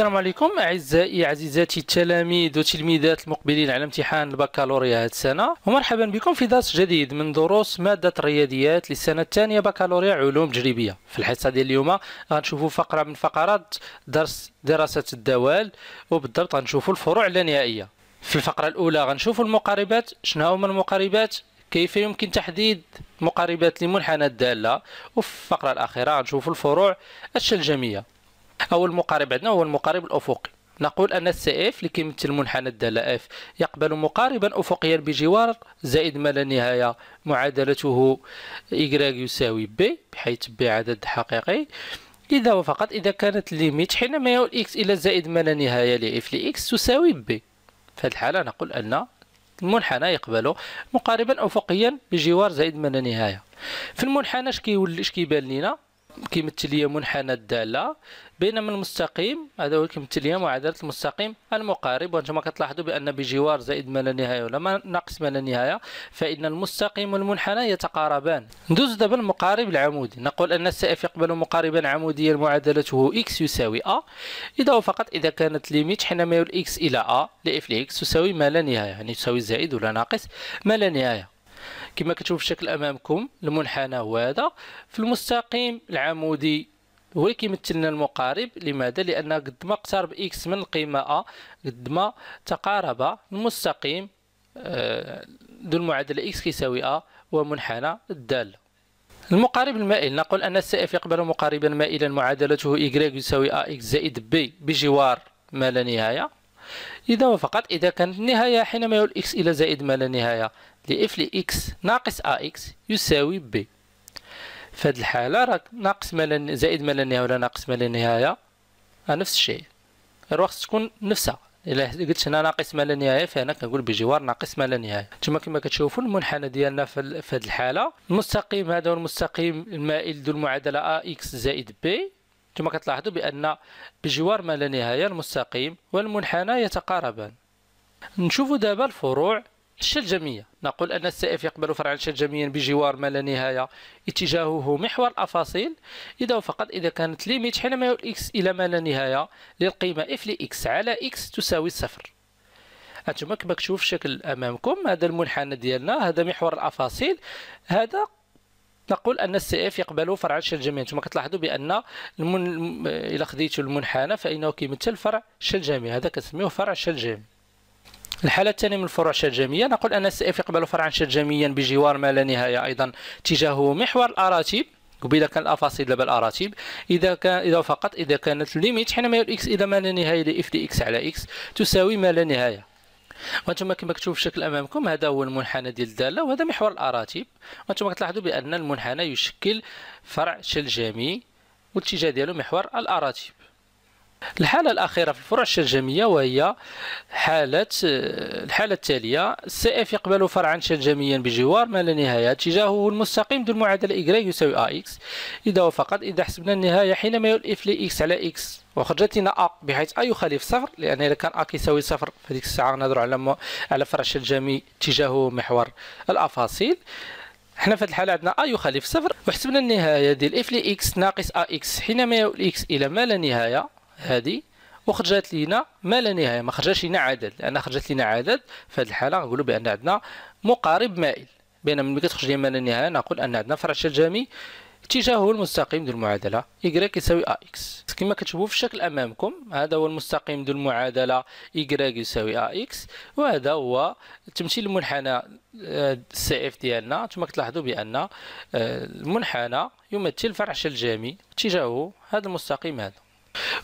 السلام عليكم اعزائي عزيزاتي التلاميذ وتلميذات المقبلين على امتحان البكالوريا هذه السنه ومرحبا بكم في درس جديد من دروس ماده الرياضيات للسنه الثانيه بكالوريا علوم تجريبيه في الحصه ديال اليوم غنشوفوا فقره من فقرات درس دراسه الدوال وبالضبط غنشوفوا الفروع اللانهائيه في الفقره الاولى غنشوفوا المقاربات شنو هما المقاربات كيف يمكن تحديد مقاربات لمنحنى الداله وفي الفقره الاخيره غنشوفوا الفروع الشلجميه أو المقارب عندنا هو المقارب الأفقي نقول أن السي اف اللي كيمثل المنحنى الدالة اف يقبل مقاربا أفقيا بجوار زائد ما لا نهاية معادلته إيكغيك يساوي بي بحيث بي عدد حقيقي إذا وفقط إذا كانت ليميت حينما يؤول إكس إلى زائد ما لا نهاية لإف لإكس تساوي بي في هذه الحالة نقول أن المنحنى يقبل مقاربا أفقيا بجوار زائد ما لا نهاية في المنحنى اش كيبان لينا كيمثل لي منحنى الداله بينما المستقيم هذا هو كيمثل لي معادله المستقيم المقارب وانتم كتلاحظوا بان بجوار زائد ما لا نهايه ولا ناقص ما لا نهايه فان المستقيم والمنحنى يتقاربان ندوز دابا المقارب العمودي نقول ان السائف يقبل مقاربا عموديا معادلته اكس يساوي ا اذا وفقط اذا كانت ليميت حين ما يؤول اكس الى ا لاف لاكس تساوي ما لا نهايه يعني تساوي زائد ولا ناقص ما لا نهايه كما كتشوف الشكل امامكم المنحنى هو هذا في المستقيم العمودي هو اللي كيمثلنا المقارب لماذا لان قد ما اقترب اكس من القيمه ا قد ما تقارب المستقيم آه، ذو المعادله اكس كيساوي ا ومنحنى الداله المقارب المائل نقول ان السائف يقبل مقاربا مائلا معادلته إكغيك يساوي أ إكس زائد بي بجوار ما لا نهايه إذا وفقط إذا كانت النهاية حينما يؤول x إلى زائد ما لا نهاية لإف لإكس ناقص ax يساوي b في هذه الحالة راك ناقص ما لا زائد ما لا نهاية ولا ناقص ما لا نهاية نفس الشيء خاص تكون نفسها الا قلت هنا ناقص ما لا نهايه فهنا كنقول بجوار ناقص ما لا نهايه تما كما كتشوفوا المنحنى ديالنا في هذه الحاله المستقيم هذا هو المستقيم المائل ذو المعادله ا اكس زائد بي كما كتلاحظوا بأن بجوار ما لا نهاية المستقيم والمنحنى يتقاربان نشوفوا دابا الفروع الشلجمية نقول أن السائف يقبل فرعا شلجميا بجوار ما لا نهاية اتجاهه محور الأفاصيل إذا وفقط إذا كانت ليميت حينما يؤول إكس إلى ما لا نهاية للقيمة إف لإكس على إكس تساوي صفر انتم كما كتشوف الشكل امامكم هذا المنحنى ديالنا هذا محور الافاصيل هذا نقول ان السي اف يقبل فرع شل جميع انتم كتلاحظوا بان المن... الى خديتوا المنحنى فانه كيمثل فرع شل جميع هذا كنسميوه فرع شل جميع الحالة الثانية من الفروع الشلجمية نقول أن السي اف يقبل فرعا شلجميا بجوار ما لا نهاية أيضا تجاهه محور الأراتيب وبإذا كان الافاصيل دابا الأراتيب اذا كان اذا فقط اذا كانت ليميت حينما يو اكس اذا ما لا نهايه لاف دي اكس على اكس تساوي ما لا نهايه وانتم كما كتشوف الشكل امامكم هذا هو المنحنى ديال الداله وهذا محور الاراتب وانتم كتلاحظوا بان المنحنى يشكل فرع شلجمي والاتجاه ديالو محور الاراتب الحالة الأخيرة في الفروع الشرجمية وهي حالة آه، الحالة التالية سي اف يقبل فرعا شرجميا بجوار ما لا نهاية اتجاهه المستقيم ذو المعادلة y يساوي أ إكس إذا وفقت إذا حسبنا النهاية حينما اف لي إكس على إكس وخرجت لنا أ بحيث أ يخالف صفر لأن إذا كان أ كيساوي صفر فديك الساعة غنهضرو على على فرع شرجمي اتجاهه محور الأفاصيل حنا في هذه الحاله عندنا ا يخالف صفر وحسبنا النهايه ديال اف لي اكس ناقص ا اكس حينما يؤول اكس الى ما لا نهايه هذه وخرجت لينا ما لا نهايه ما خرجش لينا عدد لان خرجت لينا عدد في هذه الحاله نقولوا بان عندنا مقارب مائل بينما ملي كتخرج لي ما لا نهايه نقول ان عندنا فرع شجامي اتجاهه المستقيم ديال المعادله y يساوي ax كما كتشوفوا في الشكل امامكم هذا هو المستقيم ديال المعادله y يساوي ax وهذا هو تمثيل المنحنى آه، السي اف ديالنا ثم كتلاحظوا بان آه، المنحنى يمثل فرع شلجامي اتجاهه هذا المستقيم هذا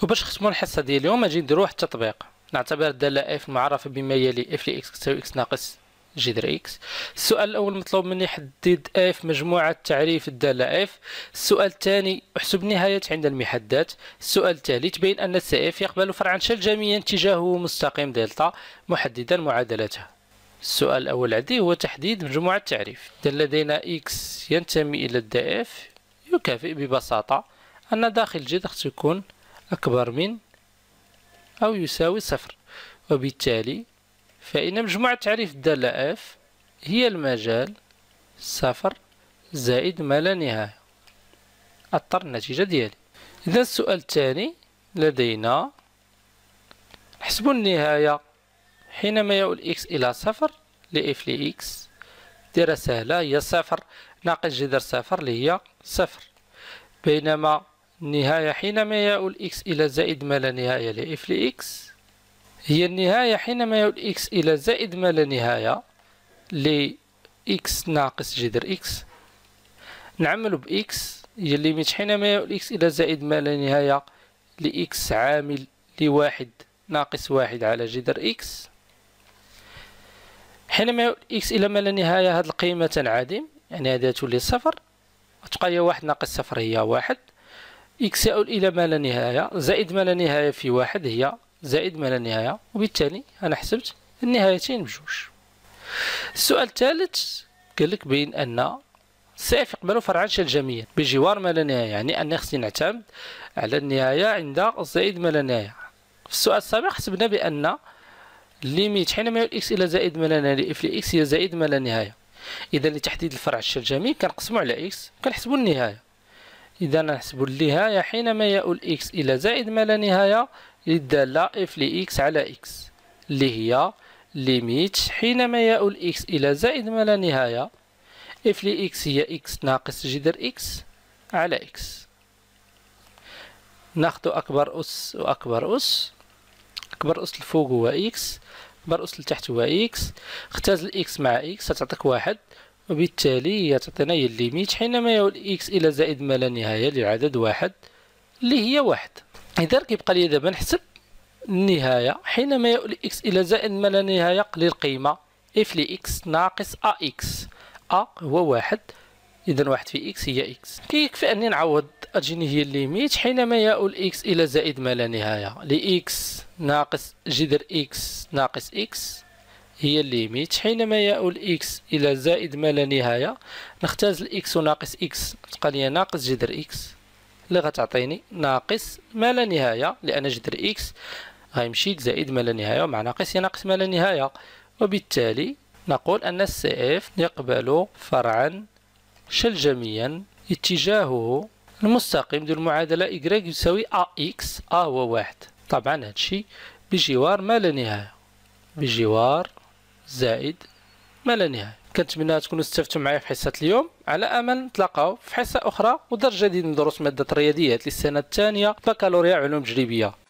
وباش نختموا الحصه ديال اليوم اجي نديروا واحد التطبيق نعتبر الداله اف المعرفه بما يلي اف اكس تساوي اكس ناقص جذر اكس السؤال الاول مطلوب مني حدد اف مجموعه تعريف الداله اف السؤال الثاني احسب النهايات عند المحدات السؤال الثالث بين ان سي اف يقبل فرعا جميعا اتجاهه مستقيم دلتا محددا معادلتها السؤال الاول عندي هو تحديد مجموعه التعريف اذا لدينا اكس ينتمي الى اف يكافئ ببساطه ان داخل جذر يكون أكبر من أو يساوي صفر وبالتالي فإن مجموع تعريف الدالة F هي المجال صفر زائد ما لا نهاية أضطر النتيجة ديالي إذا السؤال الثاني لدينا نحسب النهاية حينما يؤول إكس إلى صفر لإف لإكس ديرة سهلة هي صفر ناقص جذر صفر اللي هي صفر بينما النهاية حينما يؤول إكس إلى زائد ما لا نهاية لإف لإكس هي النهاية حينما يؤول إكس إلى زائد ما لا نهاية لإكس ناقص جذر إكس نعمل بإكس هي الليميت حينما يؤول إكس إلى زائد ما لا نهاية لإكس عامل لواحد ناقص واحد على جذر إكس حينما يؤول إكس إلى ما لا نهاية هذه القيمة تنعدم يعني هذه تولي صفر وتبقى هي واحد ناقص صفر هي واحد إكس يؤول إلى ما لا نهاية زائد ما لا نهاية في واحد هي زائد ما لا نهاية وبالتالي أنا حسبت النهايتين بجوج السؤال الثالث قال لك بين أن سيف يقبل فرعا جميع بجوار ما لا نهاية يعني أن خصني نعتمد على النهاية عند زائد ما لا نهاية في السؤال السابق حسبنا بأن ليميت حينما يؤول إكس إلى زائد ما لا نهاية إف لإكس هي زائد ما لا نهاية إذا لتحديد الفرع الشلجمي كنقسمو على إكس كنحسبو النهاية إذا نحسب النهاية حينما يؤول إكس إلى زائد ما لا نهاية للدالة إف لإكس على إكس اللي هي ليميت حينما يؤول إكس إلى زائد ما لا نهاية إف لإكس هي إكس ناقص جذر إكس على إكس ناخذ أكبر أس وأكبر أس أكبر أس الفوق هو إكس أكبر أس لتحت هو إكس اختزل إكس مع إكس ستعطيك واحد وبالتالي هي تعطينا هي الليميت حينما يعود إكس إلى زائد ما لا نهاية لعدد واحد اللي هي واحد إذا كيبقى لي دابا نحسب النهاية حينما يؤول إكس إلى زائد ما لا نهاية للقيمة إف لي إكس ناقص أ إكس أ هو واحد إذا واحد في إكس هي إكس كيكفي أني نعوض أجيني هي الليميت حينما يؤول إكس إلى زائد ما لا نهاية لإكس ناقص جذر إكس ناقص إكس هي الليميت حينما يؤول إكس إلى زائد ما لا نهاية نختاز إكس وناقص إكس تبقى لي ناقص جذر إكس اللي غتعطيني ناقص ما لا نهاية لأن جذر إكس غيمشي زائد ما لا نهاية مع ناقص يناقص ما لا نهاية وبالتالي نقول أن السي إف يقبل فرعا شلجميا اتجاهه المستقيم ديال المعادلة إكغيك يساوي أ إكس أ هو واحد طبعا هادشي بجوار ما لا نهاية بجوار زائد ما لا نهاية كنتمنى تكونوا استفدتوا معايا في حصة اليوم على أمل نتلاقاو في حصة أخرى ودرس جديد من دروس مادة الرياضيات للسنة الثانية بكالوريا علوم تجريبية